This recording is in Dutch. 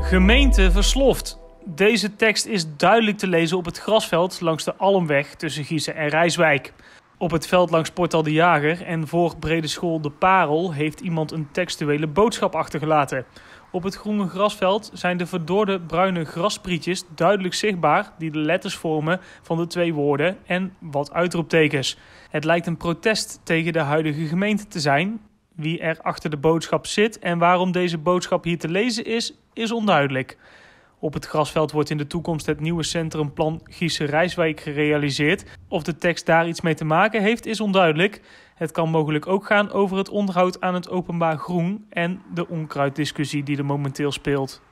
Gemeente versloft. Deze tekst is duidelijk te lezen op het grasveld langs de Almweg tussen Giezen en Rijswijk. Op het veld langs Portal de Jager en voor Brede School De Parel heeft iemand een textuele boodschap achtergelaten. Op het groene grasveld zijn de verdorde bruine grasprietjes duidelijk zichtbaar die de letters vormen van de twee woorden en wat uitroeptekens. Het lijkt een protest tegen de huidige gemeente te zijn wie er achter de boodschap zit en waarom deze boodschap hier te lezen is, is onduidelijk. Op het grasveld wordt in de toekomst het nieuwe centrumplan Giese Rijswijk gerealiseerd. Of de tekst daar iets mee te maken heeft, is onduidelijk. Het kan mogelijk ook gaan over het onderhoud aan het openbaar groen en de onkruiddiscussie die er momenteel speelt.